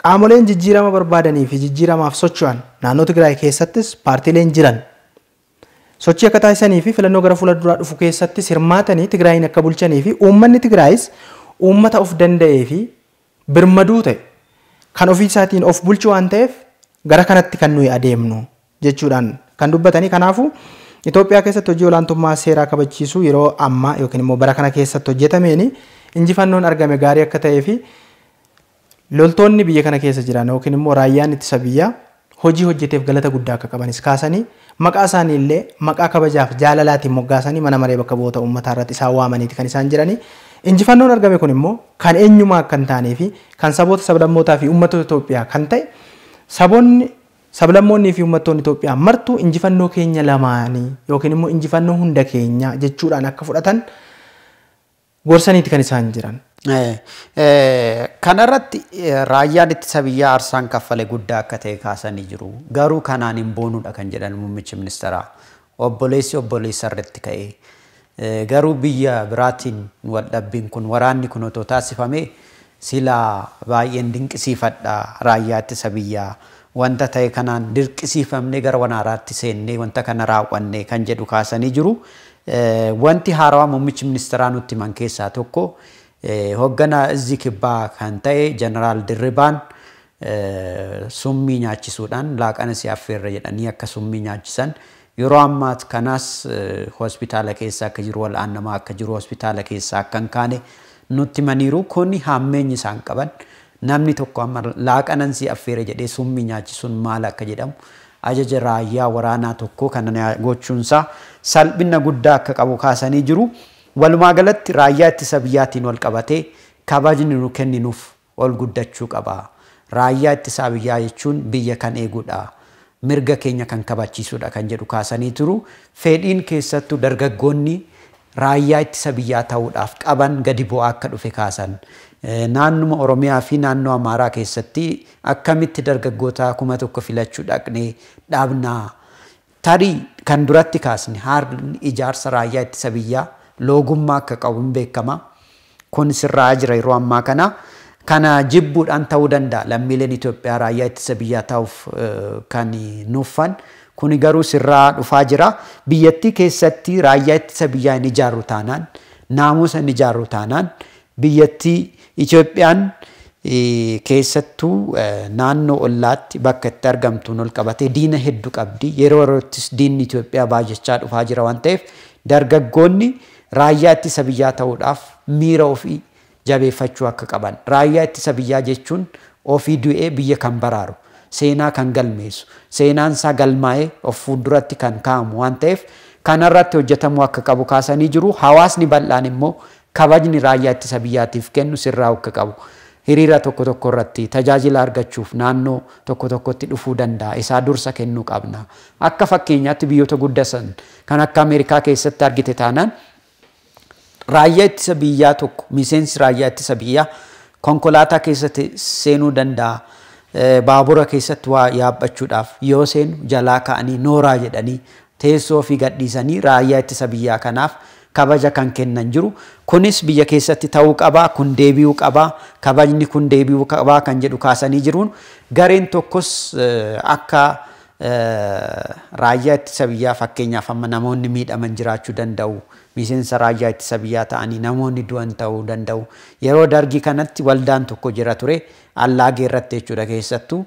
qaamoleen jijjiirama barbaadanii fi jijjiiramaaf socho'an naannoo Tigraay keessattis paartiileen jiran sochii akka taasisanii fi filannoo gara duraa dhufu keessatti sirmaatanii Tigraayin akka bulchanii fi uummanni Tigraayis uummata of danda'ee fi birmaduu ta'e kan ofii of bulchu waan ta'eef gara kanatti kan nuyi adeemnu jechuudhaan kan dubbatanii kanaafu. Itoophiyaa keessatti hojii olaantummaa seeraa kabachiisuu yeroo ammaa yookiin immoo bara kana keessatti hojjetameeni injifannoon argame gaarii akka ta'ee fi loltoonni biyya kana keessa jiran yookiin immoo raayyaan ittisa biyyaa hojii hojjeteef galata guddaa akka qabanis kaasanii maqaa isaanii illee maqaa kabajaaf jaalalaatiin moggaasanii mana maree bakka boota uummataa irratti isaan waamaniiti kan isaan jiranii. Injifannoon argame kun immoo kan eenyumaa kan taanee fi kan saboota sablammootaa fi uummattoota Itoophiyaa kan ta'e saboonni sablammoonnii fi uummattoonni Itoophiyaa martu injifannoo keenya lamaanii yookiin immoo injifannoo hunda keenya jechuudhaan akka fudhatan gorsaniiti kan isaan jiran. Kanarratti raayyaan ittisa biyyaa aarsaan kaffale guddaa akka ta'e kaasanii jiru. Garuu kanaan hin boonuudha kan jedhan muummichi ministeera. Obboleessi obboleessa irratti ka'ee garuu biyya biraatiin waldhabbiin kun waraanni kun otoo taasifamee sila baay'een dinqisiifadha raayyaa ittisa biyyaa. Wanta ta'e kanaan dirqisiifamnee gara wanaaraatti seennee wanta kana raawwanne kan jedhu kaasanii jiru. Wanti haarawaa muummichi ministeeraa nutti himan keessaa tokko hoogganaa izi kibbaa kan ta'e jeneraal Dirribaan summii nyaachisuudhaan laaqana si affeerra jedhanii akka summii nyaachisan yeroo ammaat kanaas hospitaala keessa akka jiru wal'aannamaa akka jiru hospitaala keessa akka hin kaane nutti maniiru kun haammeenyi isaan qaban namni tokko amma laaqanan si affeere jedhee summii nyaachisuun maal akka jedhamu ajaja raayyaa waraanaa tokko kan gochuunsaa salphina guddaa akka qabu kaasanii jiru. Walumaa galatti raayyaa ittisa biyyaatiin wal qabatee kabajni nu kenninuuf ol guddachuu qaba. Raayyaa ittisaa biyyaa jechuun biyya kan eegudha. Mirga keenya kan kabachiisudha kan jedhu kaasanii turu. Fedhiin keessattuu dargaggoonni raayyaa ittisa biyyaa ta'uudhaaf qaban gadi bu'aa akka dhufe kaasan. Eh, naannuma Oromiyaa fi naannoo Amaaraa keessatti akkamitti dargaggoota kuma tokko filachuu dhaqnee dhaabnaa. Tarii kan duratti kaasni haalli ijaarsa raayyaa ittisa biyyaa loogummaa akka qabu hin beekama. Kun sirraa jira yeroo ammaa kana. Kana jibbuudhaan ta'uu danda'a lammiileen Itoophiyaa raayyaa ittisa biyyaa ta'uuf kan nuuffan. Kun garuu sirraa dhufaa jira. Biyyattii keessatti raayyaa ittisa biyyaa hin ijaarru taanaan naamusa hin ijaarru taanaan biyyattii Itoophiyaan keessattuu naannoo ollaatti bakka itti argamtuun ol qabatee diina hedduu qabdi. Yeroo yerootti diinni Itoophiyaa baay'achaa dhufaa jira waan ta'eef dargaggoonni raayyaa ittisa biyyaa ta'uudhaaf miira ofii jabeeffachuu akka qaban. Raayyaa ittisa biyyaa jechuun ofii du'ee biyya kan baraaru, seenaa kan galmeessu, seenaan isaa galmaa'ee of fuulduratti kan kaa'amu waan ta'eef kanarratti hojjetamuu akka qabu kaasanii jiru. Hawaasni bal'aan immoo kabajni raayyaa ittisa biyyaatiif kennu sirraa akka qabu. Hiriira tokko tokko irratti tajaajila argachuuf naannoo tokko tokkotti dhufuu danda'a. Isaa dursa kennuu qabna. Akka fakkeenyaatti biyyoota guddasan kan akka Ameerikaa keessatti argite taanaan raayyaa ittisa biyyaa tokko miseensi raayyaa ittisa biyyaa konkolaataa keessatti seenuu danda'a. Baabura keessatti waa yaabbachuudhaaf yoo seenu jalaa ka'anii nooraa jedhanii teessoo fi gadhiisanii raayyaa ittisa biyyaa kanaaf kabaja kan kennan jiru. Kunis biyya keessatti ta'uu qabaa, kun deebi'uu qabaa, kabajni kun deebi'uu qabaa kan jedhu kaasanii jiruun gareen tokkos akka raayyaa ittisa biyyaa fakkeenyaaf amma namoonni miidhaman jiraachuu danda'u. miseensa raajaa ittisa biyyaa ta'anii namoonni du'an ta'uu danda'u. Yeroo dargii kanatti waldaan tokko jira ture allaagee irratti jechuudha keessattuu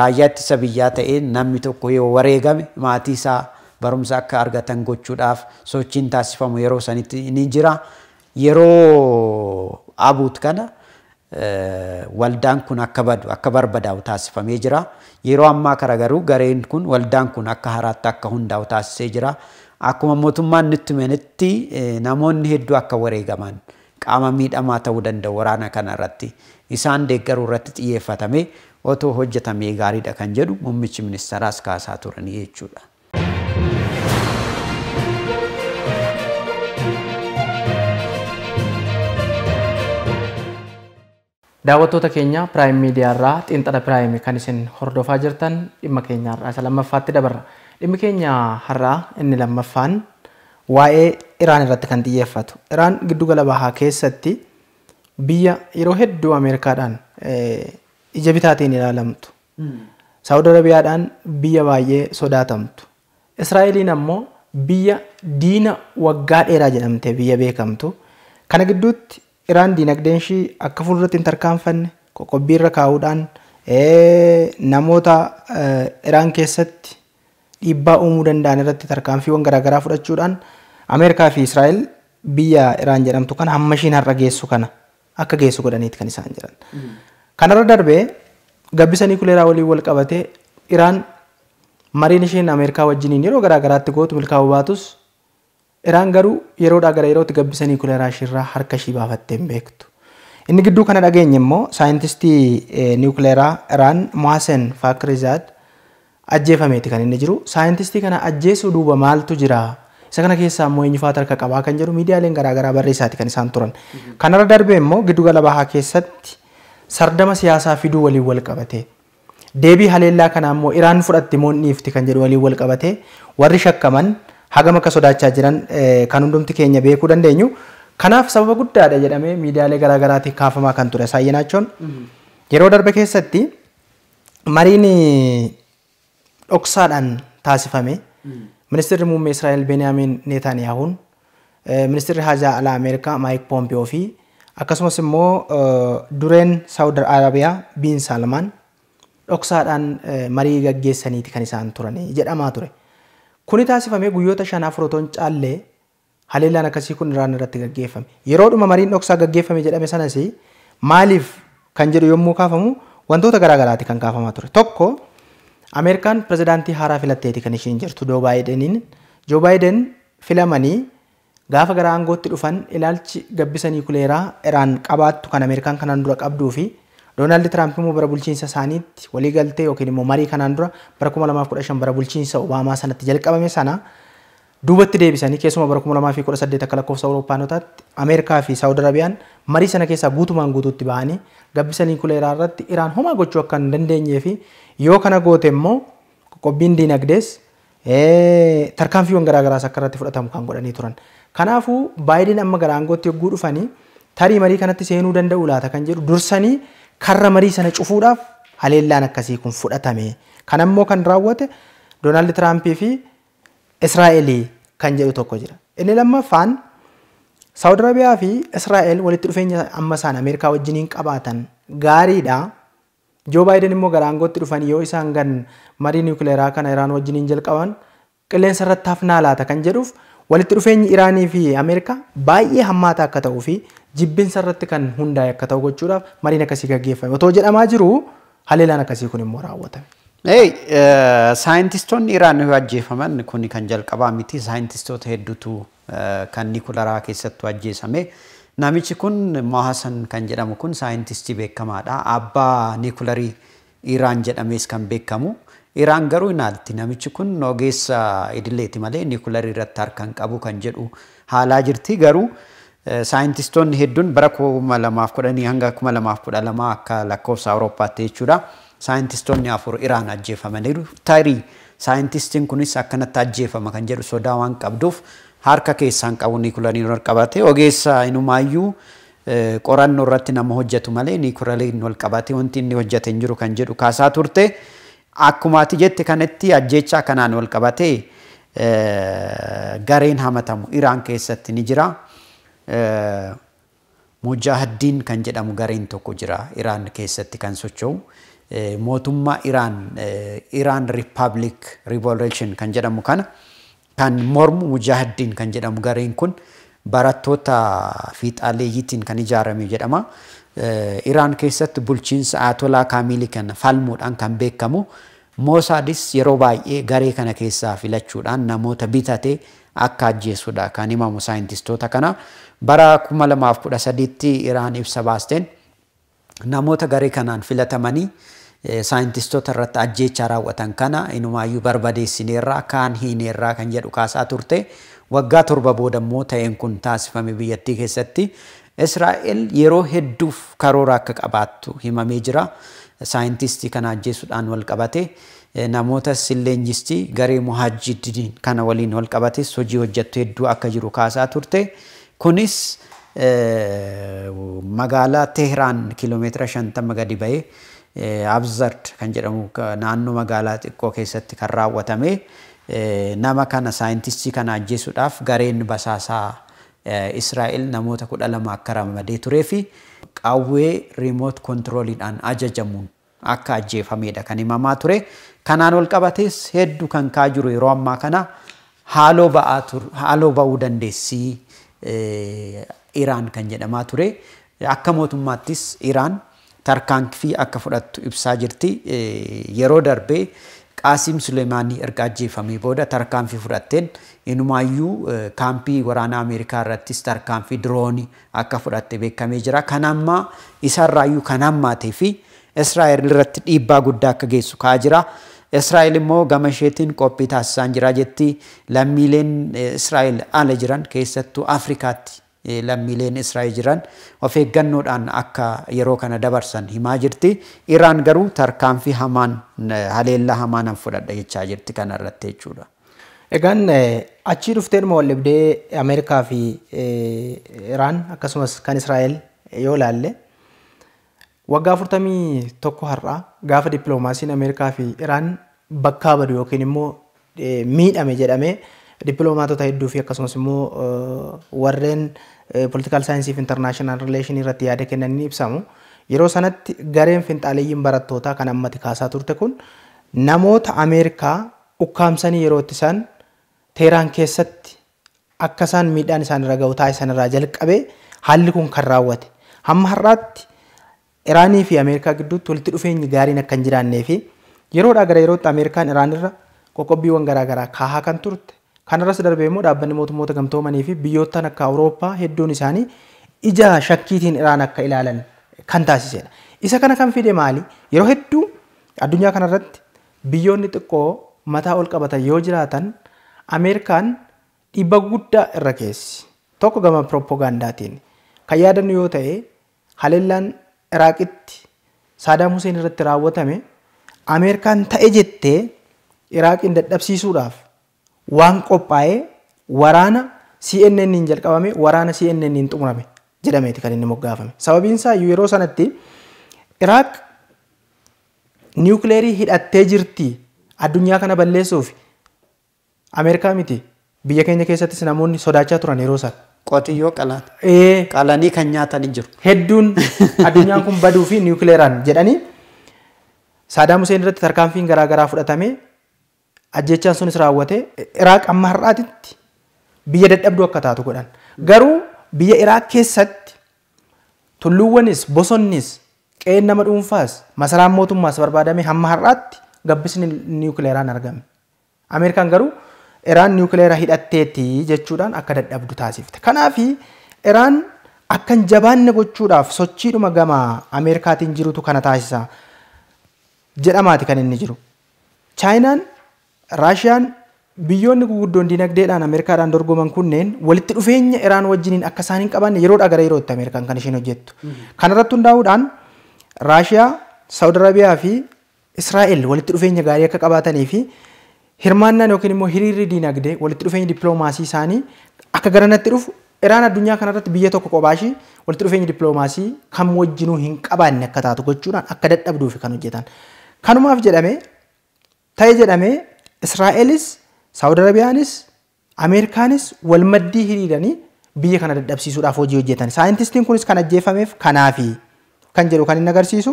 raajaa ittisa biyyaa ta'ee namni tokko yoo wareegame maatii isaa barumsa akka argatan gochuudhaaf sochiin taasifamu yeroo sanitti ni jira. Yeroo abuut kana waldaan kun akka badu akka barbadaa'u taasifamee jira. Yeroo ammaa kara garuu gareen kun waldaan kun akka haraatti akka hundaa'u taasisee jira. akkuma mootummaan nutti eh, namoonni hedduu akka wareegaman qaama miidhamaa ta'uu danda'u waraana kana irratti isaan deeggaruu irratti xiyyeeffatame otoo hojjetamee gaariidha kan jedhu muummichi ministeeraas kaasaa turanii jechuudha. Daawwattoota keenya Piraayim Miidiyaa irraa xinxala kan isin hordofaa jirtan dhimma keenya irraa isa lammaffaatti dabarra. Dhimmi keenya har'aa inni lammaffaan waa'ee Iraan irratti kan xiyyeeffatu. Iraan giddugala bahaa keessatti biyya yeroo hedduu Ameerikaadhaan eh, ija bitaatiin ilaalamtu. Hmm. Saawud Arabiyaadhaan biyya baay'ee sodaatamtu. Israa'eliin ammoo biyya diina waggaa dheeraa jedhamte biyya beekamtu. Kana gidduutti Iraan diinagdeen ishii akka fuulduratti hin tarkaanfanne qoqqobbii irra kaa'uudhaan eh, namoota eh, Iraan keessatti dhiibbaa uumuu danda'an irratti tarkaanfiiwwan garaagaraa fudhachuudhaan Ameerikaa fi Israa'el biyya Iraan jedhamtu kana hamma ishiin har'a geessu kana akka geessu godhaniiti kan isaan jedhan. Kanarra darbee gabbisa kuleeraa waliin wal qabatee Iraan mariin ishiin Ameerikaa wajjiniin yeroo garaagaraatti gootu milkaa'u baatus Iraan garuu yeroodhaa gara yerootti gabbisanii kuleeraa ishiirraa harka ishii baafattee hin beektu. Inni gidduu kana dhageenye immoo saayintistii eh, niwukileeraa Iraan Mohsen Fakirizad ajjeefameeti kan inni jiru. Saayintistii kana ajjeesuu duuba maaltu jira? Isa kana keessaa immoo eenyufaa tarka qabaa kan jedhu miidiyaaleen garaagaraa barreessaati kan isaan turan. Mhm. Kanarra darbee giddu giddugala bahaa keessatti sardama siyaasaa fiduu waliin wal qabate. Deebii haleellaa kana immoo Iraan fudhatti moon kan jedhu waliin wal qabate warri shakkaman hagam akka sodaachaa jiran eh, kan hundumti keenya beekuu dandeenyu. Kanaaf sababa guddaadha jedhamee miidiyaalee garaagaraatiin kaafamaa kan ture saayyinaachoon. Mhm. Yeroo darbe keessatti mariin dhoksaadhaan taasifame. Ministeerri muummee Israa'el Beniyaamin Netaniyaahuun ministeerri haajaa alaa Ameerikaa Maayik Poompiyoo fi akkasumas immoo dureen Saawud Arabiyaa Biin Salmaan dhoksaadhaan marii gaggeessaniiti kan isaan turan jedhamaa ture. Kuni taasifamee guyyoota shanaaf rotoon caallee haleellaan akkasii kun Iraan irratti gaggeeffame. Yeroodhuma mariin dhoksaa gaggeeffame jedhame sanas maaliif kan jedhu yommuu kaafamu wantoota garaati kan kaafamaa ture. Tokko Ameerikaan pirezidaantii haaraa filatteeti kan isheen jirtu Joo Baayideniin. filamanii gaafa gara aangootti dhufan ilaalchi gabbisa kuleeraa Iraan qabaattu kan Ameerikaan kanaan dura qabduu fi Doonaald Tiraamp immoo bara bulchiinsa isaaniitti waliigaltee yookiin immoo marii kanaan dura bara 2015 bara bulchiinsa Obaamaa sanatti jalqabame sana duubatti deebisanii keessuma bara 2018 akka lakkoofsa Awuroopaanotaatti Ameerikaa fi Saawud Arabiyaan marii sana keessaa guutumaan guutuutti ba'anii gabbisanii kuleeraa irratti iraan homaa gochuu akka hin dandeenyee yoo kana goote immoo qophii diinagdees tarkaanfiiwwan garaagaraas akka irratti fudhatamu kan godhanii turan. Kanaafuu baay'inaan amma gara aangootti yogguu dhufanii tarii marii kanatti seenuu danda'u laata kan jedhu dursanii karra marii sana cufuudhaaf haleellaan akkasii kun fudhatame. Kan ammoo kan raawwate Doonaald Tiraampii fi Israa'elii kan jedhu tokko jira. Inni lammaffaan Saawud Arabiyaa fi Israa'el walitti dhufeenya amma isaan Ameerikaa wajjiniin qabaatan gaariidha. Joo Baayiden immoo garaangootti dhufan yoo isaan gan marii niwukileeraa kanaa Iraan wajjiniin jalqaban qilleensa irratti hafnaa laata kan jedhuuf walitti dhufeenyi Iraanii fi Ameerikaa baay'ee hammaataa akka ta'uu fi jibbinsa irratti kan hundaa'e akka ta'u gochuudhaaf mariin akkasii gaggeeffame. Otoo jedhamaa jiru haleelaan akkasii kun immoo raawwatame. Eh, Saayintistoonni Iraan yoo kun kan jalqabaa miti saayintistoota hedduutu kan kudha raa keessattuu ajjeesame. Namichi kun Mohaasan kan jedhamu kun saayintistii beekamaadha. Abbaa niikularii Iraan jedhamees kan beekamu. Iraan garuu hin aalti. namichi kun ogeessa idileeti malee niikularii irratti harka hin qabu kan jedhu haalaa jirti garuu saayintistoonni hedduun bara 2010 hanga 2012 akka lakkoofsa Awurooppaatti jechuudha. Saayintistoonni afur Iraan ajjeefamaniiru. Tarii saayintistiin kunis akkanatti ajjeefama kan jedhu sodaa waan qabduuf harka keessaan qabu niikulariin wal qabatee ogeessa inumaayyuu eh, qorannoo irratti nama hojjetu malee niikulariin wal qabatee wanti inni hojjete hin jiru kan jedhu kaasaa turte. Akkuma ati jette kanatti ajjechaa kanaan wal qabatee eh, gareen hamatamu Iraan keessatti ni jira. Eh, mujaahiddiin kan jedhamu gareen tokko jiraa Iraan keessatti kan socho'u. Mootummaa Iraan, Iraan Riippaabilik Riivoleeshin kan jedhamu kana. kan mormu mujaahiddiin kan jedhamu gareen kun barattoota fiixaaleeyyiitiin kan ijaarame jedhama. Iraan keessatti bulchiinsa Aatolaa Kaamilii kana falmuudhaan kan beekamu Moosaadis yeroo baay'ee garee kana keessaa filachuudhaan namoota bitatee akka ajjeessuudha kan himamu saayintistoota kana. Bara 2013tti Iraan ibsa baasteen namoota garee kanaan filatamanii saayintistoota irratti ajjechaa raawwatan kana inumaayyuu barbadeessineerraa kaan hiineerraa kan jedhu kaasaa turte. Waggaa torba booda immoo ta'een kun taasifame biyyattii keessatti Israa'el yeroo hedduuf karoora akka qabaattu himamee jira. Saayintistii kana ajjeesuudhaan wal qabate eh, namootas illeenjistii garee muhaajidiin kana waliin wal qabates hojii hojjettu hedduu akka jiru kaasaa turte. Kunis eh, magaalaa Teheraan kiiloomeetira shantama gadi bahee Abzard kan jedhamu naannoo magaalaa xiqqoo keessatti kan raawwatame nama kana saayintistii kana ajjeesuudhaaf gareen basaasaa Israa'el namoota kudha lama akka ramadee turee fi qawwee riimoot kontirooliidhaan ajajamuun akka ajjeefamedha kan himamaa ture. Kanaan ol qabates hedduu kan kaa jiru yeroo ammaa kana haaloo ba'uu dandeessii Iraan kan jedhamaa ture. Akka mootummaattis Iraan tarkaanfii akka fudhattu ibsaa jirti. Yeroo darbee Qaasim Suleemaanii erga ajjeefamee booda tarkaanfii fudhatteen inumaayyuu kaampii waraanaa Ameerikaa irrattis tarkaanfii diroonii akka fudhatte beekamee jira. Kan ammaa isaarraayyuu kan ammaatee fi Israa'el irratti dhiibbaa guddaa akka geessu ka'aa jira. Israa'el immoo gama isheetiin qophii taasisaan jira jetti lammiileen Israa'el ala jiran keessattuu Afrikaatti lammiileen Israa'el jiran of eeggannoodhaan akka yeroo kana dabarsan himaa jirti. Iraan garuu tarkaanfii hamaan haleellaa hamaan an fudhadha jechaa jirti kanarratti jechuudha. Egaan achii dhufteen dhuma wallibdee Ameerikaa fi Iraan akkasumas kan Israa'el yoo ilaalle waggaa tokko har'aa gaafa dippiloomaasiin Ameerikaa fi Iraan bakkaa badu yookiin immoo miidhame jedhamee dippiloomaatota hedduufi fi akkasumas immoo eh, warreen eh, political saayinsii fi international relation irratti yaada kennan ni ibsamu. Yeroo sanatti gareen finxaaleeyyiin barattootaa kan ammatti kaasaa turte kun namoota Ameerikaa ukkaamsanii yerootti isaan Teeraan keessatti akka isaan miidhaan isaan irra ga'u jalqabee haalli kun kan raawwate. Hamma har'aatti Iraanii fi Ameerikaa gidduutti walitti dhufeenyi gaariin akka hin jiraannee fi yeroodhaa gara yerootti Ameerikaan Iraan qoqqobbiiwwan garaagaraa kaahaa kan turte Kanarras darbee immoo dhaabbanni mootummoota gamtoomanii fi biyyoottan akka Awurooppaa hedduun isaanii ija shakkiitiin Iraan akka ilaalan kan taasisedha. Isa kana kan fide maali? Yeroo hedduu addunyaa kanarratti biyyoonni xiqqoo mataa ol qabatan yoo jiraatan Ameerikaan dhibba guddaa irra keessi. Tokko gama piroopogandaatiin kan yaadannu yoo ta'e haleellaan Iraaqitti Saadaam Huseen irratti raawwatame Ameerikaan ta'e jettee Iraaqiin dadhabsiisuudhaaf waan qophaa'ee waraana CNN hin jalqabame waraana CNN hin xumurame jedhameeti kan inni moggaafame. Sababiin isaa yeroo sanatti Iraaq niwukileerii hidhattee jirti addunyaa kana balleessuuf amerikaa miti biyya keenya keessattis namoonni sodaachaa turan yeroo sana. Qotiyyoo qalaati. Qalanii kan nyaatanii jiru. Hedduun addunyaan kun baduu fi niwukileeraan jedhanii Saadaam Huseen irratti tarkaanfii garaa garaa fudhatamee Ajjeechaan sunis raawwate Iraaq hamma har'aatitti biyya dadhabduu akka taatu godhan. Garuu biyya Iraaq keessatti tulluuwwanis bosonnis qe'een nama dhuunfaas masaraan mootummaas barbaadame hamma har'aatti gabbisni niwukileeraan argame. Ameerikaan garuu Iraan niwukileera hidhateetii jechuudhaan akka dadhabdu taasifte. Kanaafi Iraan akka hin jabaanne gochuudhaaf sochiidhuma gamaa Ameerikaatiin jirutu kana taasisa jedhamaati kan inni jiru. Chaayinaan Raashiyaan biyyoonni guguddoon dinagdeedhaan Ameerikaadhaan dorgoman kunneen walitti dhufeenya Iraan wajjiniin akka isaan hin qabaanne yeroodha gara yerootti Ameerikaan kan isheen hojjettu. Mhm. Kanarratti hundaa'uudhaan Raashiyaa, Saawud Arabiyaa fi Israa'el walitti dhufeenya gaarii akka qabaatanii fi hirmaannaan yookiin immoo hiriirri diinagdee walitti dhufeenya dippiloomaasii isaanii akka garanatti dhufu Iraan addunyaa kanarratti biyya tokko qobaashii walitti dhufeenya dippiloomaasii kam wajjinuu hin qabaanne akka taatu gochuudhaan akka dadhabduufi kan hojjetan. Israa'elis, Saawud Arabiyaanis, Ameerikaanis wal maddii hiriiranii biyya kana dadhabsiisuudhaaf hojii hojjetan. Saayintistiin kunis kan ajjeefameef Kanaafii. kan jedhu kan inni agarsiisu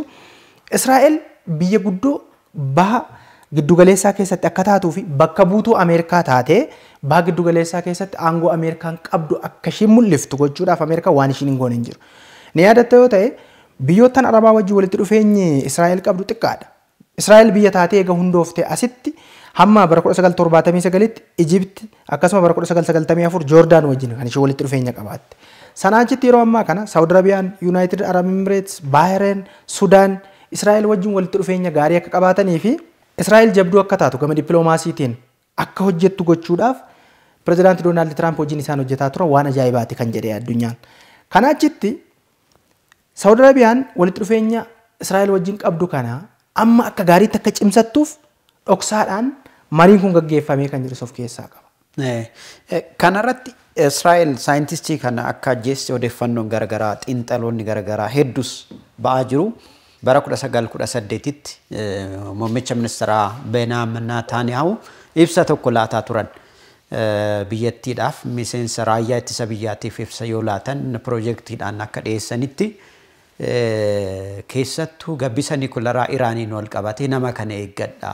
Israa'el biyya guddoo baha giddugaleessaa keessatti akka taatuu fi bakka buutuu Ameerikaa taatee baha giddugaleessaa keessatti aangoo Ameerikaan qabdu akka ishiin mul'iftu gochuudhaaf Ameerikaa waan ishiin hin goone hin jiru. Ni yaadatta yoo ta'e biyyoottan arabaa wajjin walitti dhufeenyi Israa'el qabdu xiqqaadha. Israa'el biyya hamma bara 1979 Ijipti akkasuma bara 1994 Joordaan wajjin kan ishee walitti dhufeenya qabaatte. Sanaa achitti yeroo ammaa kana Saawud Arabiyaan, Yuunaayitid Arab Imireets, Baahireen, Sudaan, Israa'el wajjin walitti dhufeenya gaarii akka qabaatanii fi Israa'el jabduu akka taatu gama dippiloomaasiitiin akka hojjettu gochuudhaaf pirezidaantii Doonaald Tiraamp wajjin isaan hojjetaa turan waan ajaa'ibaati kan jedhee addunyaa Kana achitti Saawud Arabiyaan walitti dhufeenya Israa'el wajjin qabdu kana amma akka gaariitti akka cimsattuuf dhoksaadhaan marii kun gaggeeffamee kan jirus of keessaa qaba. Kanarratti Israa'el saayintistii kana akka ajjeessi odeeffannoon garaagaraa xiinxaloonni garaagaraa hedduus ba'aa jiru. Bara 1918tti muummicha ministeeraa Beenaam Naataaniyaahu ibsa tokko laataa turan. biyyattiidhaaf miseensa raayyaa ittisa biyyaatiif ibsa yoo laatan piroojektiidhaan akka dhiyeessanitti keessattuu gabbisa Nikularaa Iraaniin wal qabatee nama kana eeggadhaa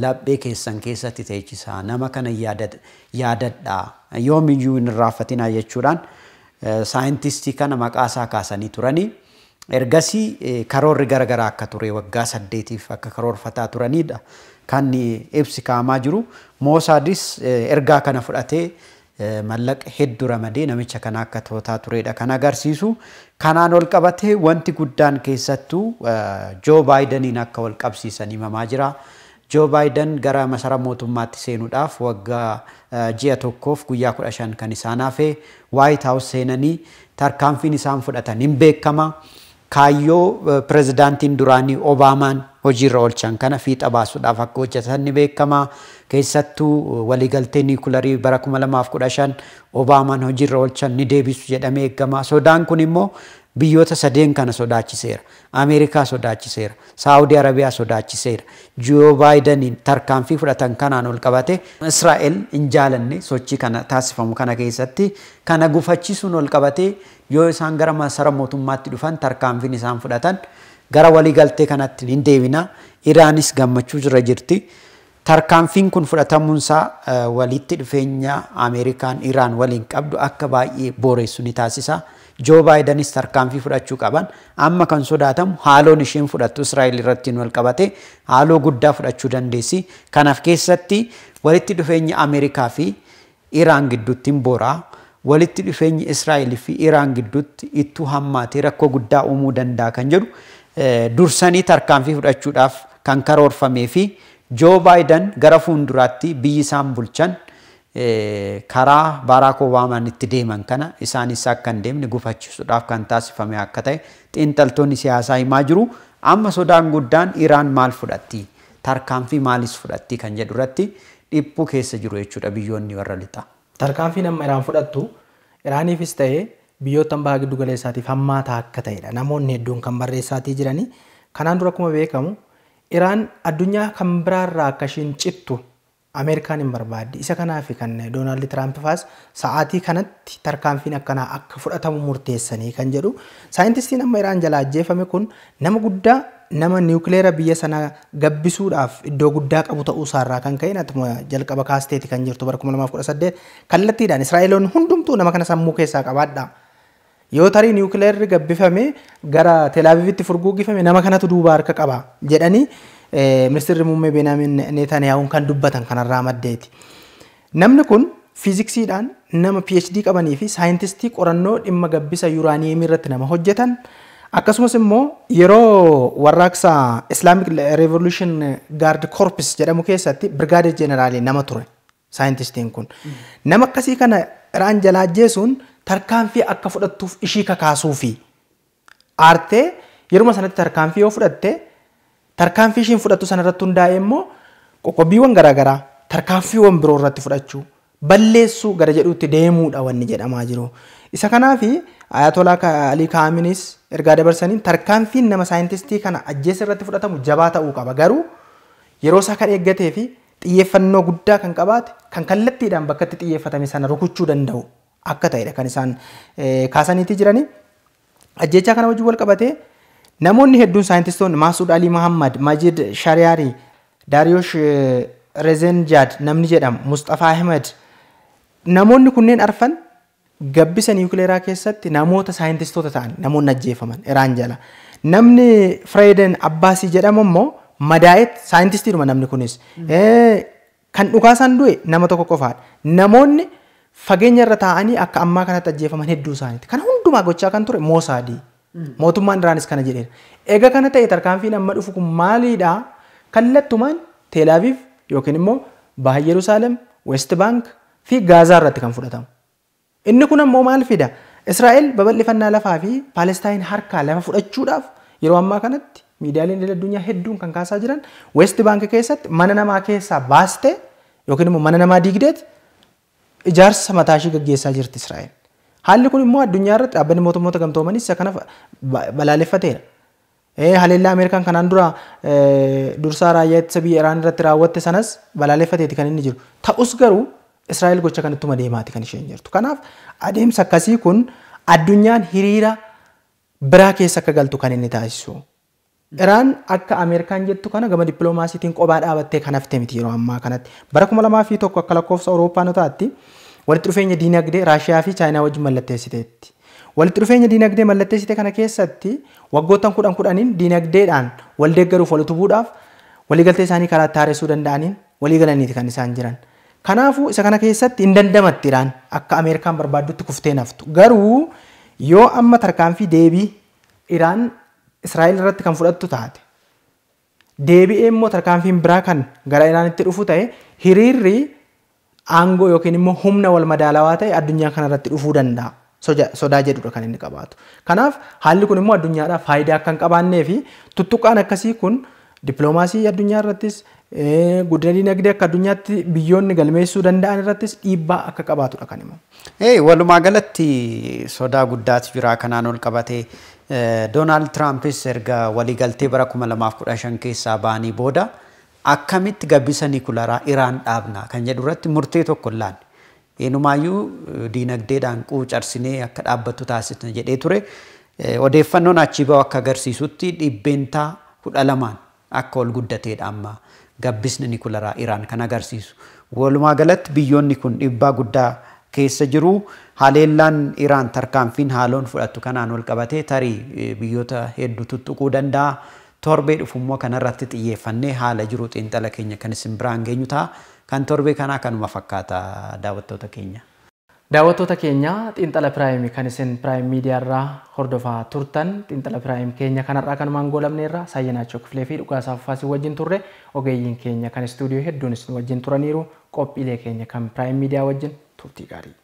labbee keessan keessatti teechisaa nama kana yoom iyyuu hin irraanfatinaa jechuudhaan eh, saayintistii kana maqaasaa kaasanii turanii ergasii eh, karoorri garaagaraa akka turee waggaa saddeetiif akka karoorfataa turanidha kan ibsi eh, kaamaa jiru moosaadis ergaa kana fudhatee mallaqa hedduu ramadee namicha kanaa akka tootaa turedha kan agarsiisu kanaan ol qabatee wanti guddaan keessattuu joo baayidaniin akka wal qabsiisanii himamaa jira. joo baayidan gara masara mootummaatti seenuudhaaf waggaa ji'a tokkoof guyyaa kudha shan kan isaan hafee waayit haawus seenanii tarkaanfiin isaan fudhatan hin beekama. Kaayyoo pirezidaantiin duraanii Obaamaan hojiirra oolchan kana fiixa baasuudhaaf akka hojjetan ni beekama. Keessattuu waliigaltee niikularii bara 2015 Obaamaan hojiirra oolchan ni deebisu jedhamee eegama. Sodaan kun immoo biyyoota sadeen kana sodaachiseera. Ameerikaa sodaachiseera. Saawudii Arabiyaa sodaachiseera. joo baayidaniin tarkaanfii fudhatan kanaan ol qabate Israa'el hin jaalanne sochii kana taasifamu kana keessatti kana gufachiisuun ol qabate yoo isaan gara masara mootummaatti dhufan tarkaanfiin isaan fudhatan gara waliigaltee kanatti hin deebina. Iraanis gammachuu jira jirti. Tarkaanfiin kun fudhatamuunsaa walitti dhufeenya Ameerikaan Iraan waliin qabdu akka baay'ee booreessu ni taasisa. joo baayidanisti harkaanfii fudhachuu qaban amma kan sodaatamu haaloon isheen fudhattu Israa'el irrattiin wal qabate haaloo guddaa fudhachuu dandeessi. Kanaaf keessatti walitti dhufeenya Ameerikaa fi Iraan gidduutti boraa walitti dhufeenyi Israa'el fi Iraan gidduutti ittuu hammaatee rakkoo guddaa uumuu danda'a kan jedhu dursanii tarkaanfii fudhachuudhaaf kan karoorfamee fi joo baayidan gara fuulduraatti biyyi isaan bulchan. karaa Baaraak Obaamaan itti deeman kana isaanis akka hin deemne gufachisuudhaaf kan taasifame akka ta'e xiinxaltoonni siyaasaa himaa jiru. Amma sodaan guddaan Iraan maal fudhatti? Tarkaanfii maalis fudhatti kan jedhu irratti dhiphuu keessa jiru jechuudha biyyoonni warra lixaa. Tarkaanfiin amma Iraan fudhattu Iraaniifis ta'ee biyyoota baha giddu galeessaatiif hammaataa akka ta'edha. Namoonni hedduun kan barreessaatii jiranii. Kanaan dura akkuma beekamu Iraan addunyaa kan biraarraa akka ishiin cittu Ameerikaan hin barbaadde. Isa kanaaf kan Doonaald Tiraamp faas sa'aatii kanatti tarkaanfiin akkanaa akka fudhatamu murteessanii kan jedhu. Saayintistiin amma Iraan jalaa ajjeefame kun nama guddaa nama niwukileera biyya sanaa gabbisuudhaaf iddoo guddaa qabu ta'uu isaarraa kan ka'in atuma jalqaba kaasteeti kan jirtu bara 2018 kallattiidhaan Israa'eloonni hundumtuu nama kana sammuu keessaa qabaadha. Yoo tarii niwukileerri gabbifame gara avivitti furguggifame nama kanatu duuba harka qaba jedhanii ministeerri muummee Beenaamin Netaniyaahuun kan dubbatan kanarraa maddeeti. Namni kun fiiziksiidhaan nama PhD qabanii fi saayintistii qorannoo dhimma gabbisa yuuraaniyeemii irratti nama hojjetan akkasumas immoo yeroo warraaqsa Islamic Revolution gaard Corps jedhamu keessatti birgaade jeneraalii nama ture saayintistiin kun. Nama akkasii kana iraan jalaa jeesuun tarkaanfii akka fudhattuuf ishii kakaasuufi aartee yeruma sanatti tarkaanfii yoo fudhatte tarkaanfii ishiin fudhattu sanarratti hundaa'e immoo qoqqobbiiwwan garaagaraa tarkaanfiiwwan biroo irratti fudhachuu balleessuu gara jedhuutti deemuudha wanni jedhamaa jiru. Isa kanaafi ayatolaa Alii Kaaminis ergaa dabarsanii tarkaanfiin nama saayintistii kana ajjeessa irratti fudhatamu jabaa ta'uu qaba garuu yeroo isaa kan eeggatee fi xiyyeeffannoo guddaa kan qabaate kan kallattiidhaan bakka itti xiyyeeffatame sana rukuchuu danda'u akka ta'edha kan isaan eh, kaasaniitii jiranii. Ajjechaa kana wajjin wal Namoonni hedduun saayintistoonni Maasud Alii Mahammad, Majid Shariyaari, Daariyosh Rezenjaad namni jedhamu, Mustafa Ahmed. Namoonni kunneen arfan gabbisa niwukileeraa keessatti namoota saayintistoota ta'an namoonni ajjeefaman Iraan jala. Namni Fireeden Abbaasii jedhamu immoo madaa'et dhuma namni kunis. Kan dhugaasaan du'e nama tokko qofaadha. Namoonni fageenya irra taa'anii akka ammaa kanatti ajjeefaman hedduu isaaniiti. Kana hundumaa gochaa kan ture Moosaadii. Mootummaan duraanis kana jedheera. Egaa kana ta'e tarkaanfiin amma dhufu kun maalidha? Kallattumaan Teelaaviif yookiin immoo Baha Yerusaalem, West Bank fi Gaazaa irratti kan fudhatamu. Inni kun ammoo maal fida? Israa'el babal'ifannaa lafaa fi Paalestaayin harkaa lafa fudhachuudhaaf yeroo ammaa kanatti miidiyaaleen addunyaa hedduun kan kaasaa jiran West Bank keessatti mana namaa keessaa baastee yookiin immoo mana namaa diigdeet ijaarsa mataa ishii gaggeessaa jirti Israa'el. Haalli kun immoo addunyaa irratti dhaabbanni mootummoota gamtoomanii isa kana balaaleffateera. Haleellaa Ameerikaan kanaan dura dursaa raayyaa ittisa biyya Iraan irratti raawwatte sanas balaaleffateeti kan inni jiru. Ta'us garuu Israa'el gocha kanittuma deemaati kan isheen jirtu. Kanaaf adeemsa akkasii kun addunyaan hiriira biraa keessa akka galtu kan inni taasisu. Iraan akka Ameerikaan jettu kana gama dippiloomaasiitiin qophaa dhaabattee kan hafte miti yeroo ammaa kanatti. Bara kuma lamaa fi tokko akka lakkoofsa Awurooppaa Awuroopaanotaatti walitti dhufeenya dinagdee Raashiyaa fi Chaayinaa wajjin mallatteessiteetti. Walitti dhufeenya dinagdee mallatteessite kana keessatti waggoottan kudhan kudhaniin diinagdeedhaan wal deeggaruuf wal utubuudhaaf waliigaltee isaanii karaa taaressuu danda'aniin walii galaniiti kan isaan jiran. Kanaafuu isa kana keessatti hin dandamatti Iraan akka Ameerikaan barbaaddutti kuftee naftu. Garuu yoo amma tarkaanfii deebii Iraan Israa'el irratti kan fudhattu taate deebii immoo tarkaanfiin biraa kan gara Iraanitti dhufu ta'e hiriirri aangoo yookiin immoo humna wal madaalawaa ta'e addunyaa kanarratti dhufuu danda'a. Sodaa jedhudha kan inni qabaatu. Kanaaf haalli kun immoo addunyaadhaaf faayidaa akka hin qabaannee fi tuttuqqaan akkasii kun dippiloomaasii addunyaa irrattis guddina dinagdee akka addunyaatti biyyoonni galmeessuu danda'an irrattis dhiibbaa akka qabaatudha kan immoo. Walumaa galatti sodaa guddaatu jira kanaan ol qabatee Doonaald Tiraampis erga waliigaltee bara 2015 keessaa baanii booda. akkamitti gabbisanii kularaa iraan dhaabna kan jedhu irratti murtee tokko illaan. Eenyumaayyuu eh, diinagdeedhaan quucarsinee akka dhaabbattu taasisna jedhee ture. Eh, odeeffannoon achii ba'u akka agarsiisutti dhibbeentaa kudha lamaan akka ol guddateedha amma gabbisni ni kularaa iraan kan agarsiisu. Walumaa galatti biyyoonni kun dhibbaa guddaa keessa jiru. Haleellaan iraan tarkaanfiin haaloon fudhatu kanaan ol qabatee tarii eh, biyyoota hedduutu tuquu danda'a. torbee dhufummoo kanarratti xiyyeeffannee haala jiru xiinxala keenya kan isin biraan geenyu ta'a. Kan torbee kanaa kanuma fakkaata daawwattoota keenya. Daawwattoota keenya xiinxala piraayimii kan isin piraayim miidiyaarraa hordofaa turtan xiinxala piraayim keenya kanarraa kanumaan goolamneerra saayyinaachoo kifilee fi dhugaasaa fafaasii wajjin turre ogeeyyiin keenya kan istuudiyoo hedduun isin wajjin turaniiru qophiilee keenya kan piraayim miidiyaa wajjin turtii gaarii.